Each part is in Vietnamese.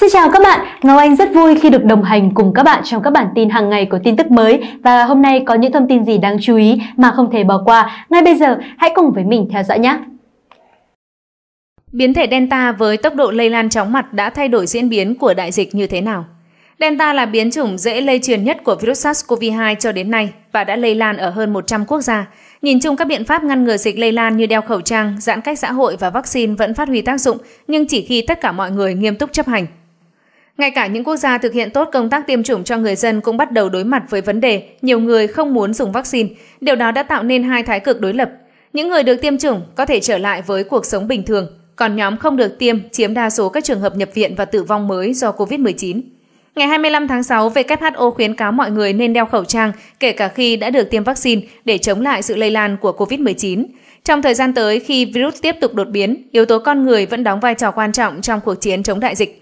Xin chào các bạn, Ngọc Anh rất vui khi được đồng hành cùng các bạn trong các bản tin hàng ngày của tin tức mới và hôm nay có những thông tin gì đáng chú ý mà không thể bỏ qua. Ngay bây giờ, hãy cùng với mình theo dõi nhé! Biến thể Delta với tốc độ lây lan chóng mặt đã thay đổi diễn biến của đại dịch như thế nào? Delta là biến chủng dễ lây truyền nhất của virus SARS-CoV-2 cho đến nay và đã lây lan ở hơn 100 quốc gia. Nhìn chung các biện pháp ngăn ngừa dịch lây lan như đeo khẩu trang, giãn cách xã hội và vaccine vẫn phát huy tác dụng, nhưng chỉ khi tất cả mọi người nghiêm túc chấp hành. Ngay cả những quốc gia thực hiện tốt công tác tiêm chủng cho người dân cũng bắt đầu đối mặt với vấn đề nhiều người không muốn dùng vaccine. Điều đó đã tạo nên hai thái cực đối lập. Những người được tiêm chủng có thể trở lại với cuộc sống bình thường, còn nhóm không được tiêm chiếm đa số các trường hợp nhập viện và tử vong mới do COVID-19. Ngày 25 tháng 6, WHO khuyến cáo mọi người nên đeo khẩu trang kể cả khi đã được tiêm vaccine để chống lại sự lây lan của COVID-19. Trong thời gian tới, khi virus tiếp tục đột biến, yếu tố con người vẫn đóng vai trò quan trọng trong cuộc chiến chống đại dịch.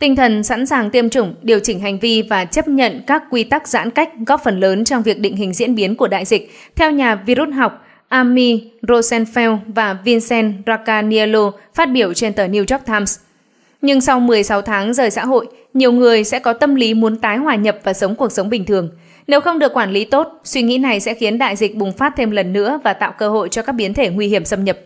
Tinh thần sẵn sàng tiêm chủng, điều chỉnh hành vi và chấp nhận các quy tắc giãn cách góp phần lớn trong việc định hình diễn biến của đại dịch, theo nhà virus học Ami Rosenfeld và Vincent Racaniello phát biểu trên tờ New York Times. Nhưng sau 16 tháng rời xã hội, nhiều người sẽ có tâm lý muốn tái hòa nhập và sống cuộc sống bình thường. Nếu không được quản lý tốt, suy nghĩ này sẽ khiến đại dịch bùng phát thêm lần nữa và tạo cơ hội cho các biến thể nguy hiểm xâm nhập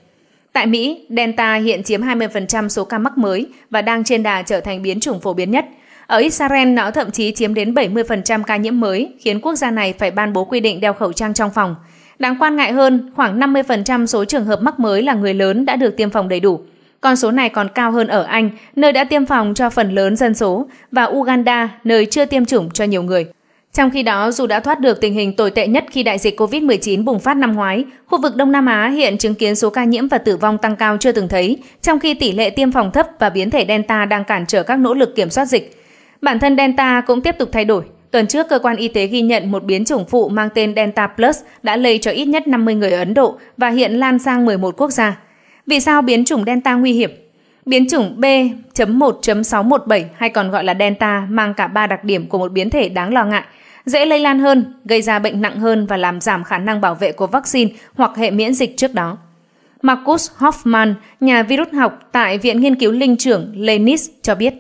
Tại Mỹ, Delta hiện chiếm 20% số ca mắc mới và đang trên đà trở thành biến chủng phổ biến nhất. Ở Israel, nó thậm chí chiếm đến 70% ca nhiễm mới, khiến quốc gia này phải ban bố quy định đeo khẩu trang trong phòng. Đáng quan ngại hơn, khoảng 50% số trường hợp mắc mới là người lớn đã được tiêm phòng đầy đủ. Con số này còn cao hơn ở Anh, nơi đã tiêm phòng cho phần lớn dân số, và Uganda, nơi chưa tiêm chủng cho nhiều người. Trong khi đó, dù đã thoát được tình hình tồi tệ nhất khi đại dịch COVID-19 bùng phát năm ngoái, khu vực Đông Nam Á hiện chứng kiến số ca nhiễm và tử vong tăng cao chưa từng thấy, trong khi tỷ lệ tiêm phòng thấp và biến thể Delta đang cản trở các nỗ lực kiểm soát dịch. Bản thân Delta cũng tiếp tục thay đổi. Tuần trước, cơ quan y tế ghi nhận một biến chủng phụ mang tên Delta Plus đã lây cho ít nhất 50 người ở Ấn Độ và hiện lan sang 11 quốc gia. Vì sao biến chủng Delta nguy hiểm? Biến chủng B.1.617 hay còn gọi là Delta mang cả ba đặc điểm của một biến thể đáng lo ngại – dễ lây lan hơn, gây ra bệnh nặng hơn và làm giảm khả năng bảo vệ của vaccine hoặc hệ miễn dịch trước đó. Marcus Hoffman, nhà virus học tại Viện Nghiên cứu Linh trưởng Lenis cho biết,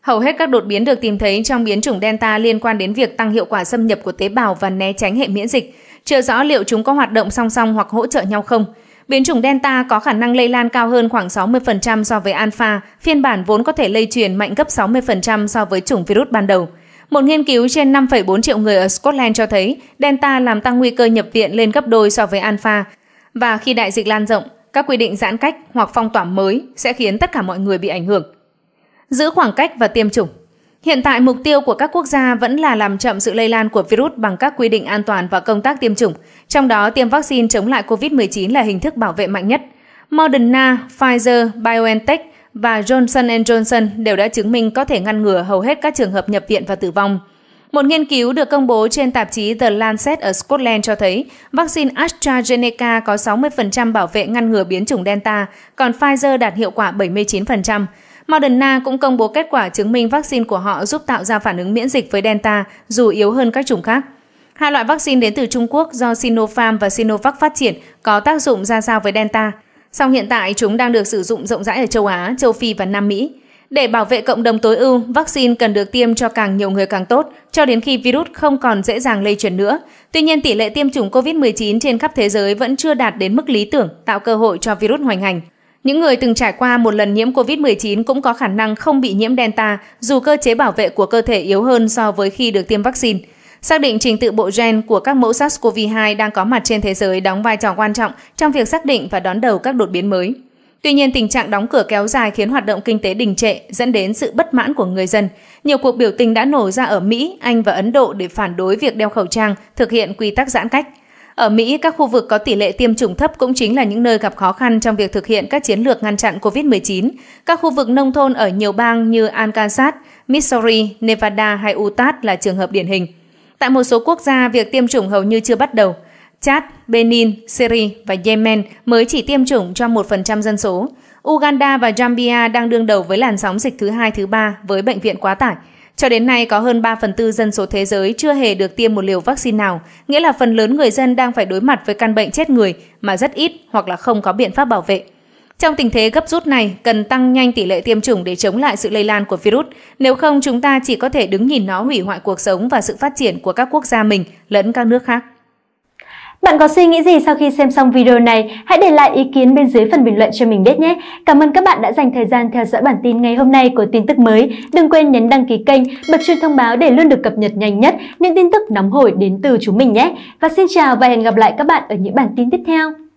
hầu hết các đột biến được tìm thấy trong biến chủng Delta liên quan đến việc tăng hiệu quả xâm nhập của tế bào và né tránh hệ miễn dịch, chưa rõ liệu chúng có hoạt động song song hoặc hỗ trợ nhau không. Biến chủng Delta có khả năng lây lan cao hơn khoảng 60% so với Alpha, phiên bản vốn có thể lây truyền mạnh gấp 60% so với chủng virus ban đầu. Một nghiên cứu trên 5,4 triệu người ở Scotland cho thấy Delta làm tăng nguy cơ nhập viện lên gấp đôi so với Alpha. Và khi đại dịch lan rộng, các quy định giãn cách hoặc phong tỏa mới sẽ khiến tất cả mọi người bị ảnh hưởng. Giữ khoảng cách và tiêm chủng Hiện tại mục tiêu của các quốc gia vẫn là làm chậm sự lây lan của virus bằng các quy định an toàn và công tác tiêm chủng, trong đó tiêm vaccine chống lại COVID-19 là hình thức bảo vệ mạnh nhất. Moderna, Pfizer, BioNTech – và Johnson Johnson đều đã chứng minh có thể ngăn ngừa hầu hết các trường hợp nhập viện và tử vong. Một nghiên cứu được công bố trên tạp chí The Lancet ở Scotland cho thấy vaccine AstraZeneca có 60% bảo vệ ngăn ngừa biến chủng Delta, còn Pfizer đạt hiệu quả 79%. Moderna cũng công bố kết quả chứng minh vaccine của họ giúp tạo ra phản ứng miễn dịch với Delta dù yếu hơn các chủng khác. Hai loại vaccine đến từ Trung Quốc do Sinopharm và Sinovac phát triển có tác dụng ra sao với Delta – Song hiện tại chúng đang được sử dụng rộng rãi ở châu Á, châu Phi và Nam Mỹ. Để bảo vệ cộng đồng tối ưu, vaccine cần được tiêm cho càng nhiều người càng tốt, cho đến khi virus không còn dễ dàng lây truyền nữa. Tuy nhiên, tỷ lệ tiêm chủng COVID-19 trên khắp thế giới vẫn chưa đạt đến mức lý tưởng, tạo cơ hội cho virus hoành hành. Những người từng trải qua một lần nhiễm COVID-19 cũng có khả năng không bị nhiễm Delta, dù cơ chế bảo vệ của cơ thể yếu hơn so với khi được tiêm vaccine. Xác định trình tự bộ gen của các mẫu SARS-CoV-2 đang có mặt trên thế giới đóng vai trò quan trọng trong việc xác định và đón đầu các đột biến mới. Tuy nhiên, tình trạng đóng cửa kéo dài khiến hoạt động kinh tế đình trệ, dẫn đến sự bất mãn của người dân. Nhiều cuộc biểu tình đã nổ ra ở Mỹ, Anh và Ấn Độ để phản đối việc đeo khẩu trang, thực hiện quy tắc giãn cách. Ở Mỹ, các khu vực có tỷ lệ tiêm chủng thấp cũng chính là những nơi gặp khó khăn trong việc thực hiện các chiến lược ngăn chặn COVID-19. Các khu vực nông thôn ở nhiều bang như Arkansas, Missouri, Nevada hay Utah là trường hợp điển hình. Tại một số quốc gia, việc tiêm chủng hầu như chưa bắt đầu. Chad, Benin, Syria và Yemen mới chỉ tiêm chủng cho 1% dân số. Uganda và Zambia đang đương đầu với làn sóng dịch thứ hai thứ ba với bệnh viện quá tải. Cho đến nay, có hơn 3 phần tư dân số thế giới chưa hề được tiêm một liều vaccine nào, nghĩa là phần lớn người dân đang phải đối mặt với căn bệnh chết người mà rất ít hoặc là không có biện pháp bảo vệ. Trong tình thế gấp rút này, cần tăng nhanh tỷ lệ tiêm chủng để chống lại sự lây lan của virus, nếu không chúng ta chỉ có thể đứng nhìn nó hủy hoại cuộc sống và sự phát triển của các quốc gia mình lẫn các nước khác. Bạn có suy nghĩ gì sau khi xem xong video này? Hãy để lại ý kiến bên dưới phần bình luận cho mình biết nhé. Cảm ơn các bạn đã dành thời gian theo dõi bản tin ngày hôm nay của tin tức mới. Đừng quên nhấn đăng ký kênh, bật chuông thông báo để luôn được cập nhật nhanh nhất những tin tức nóng hổi đến từ chúng mình nhé. Và xin chào và hẹn gặp lại các bạn ở những bản tin tiếp theo.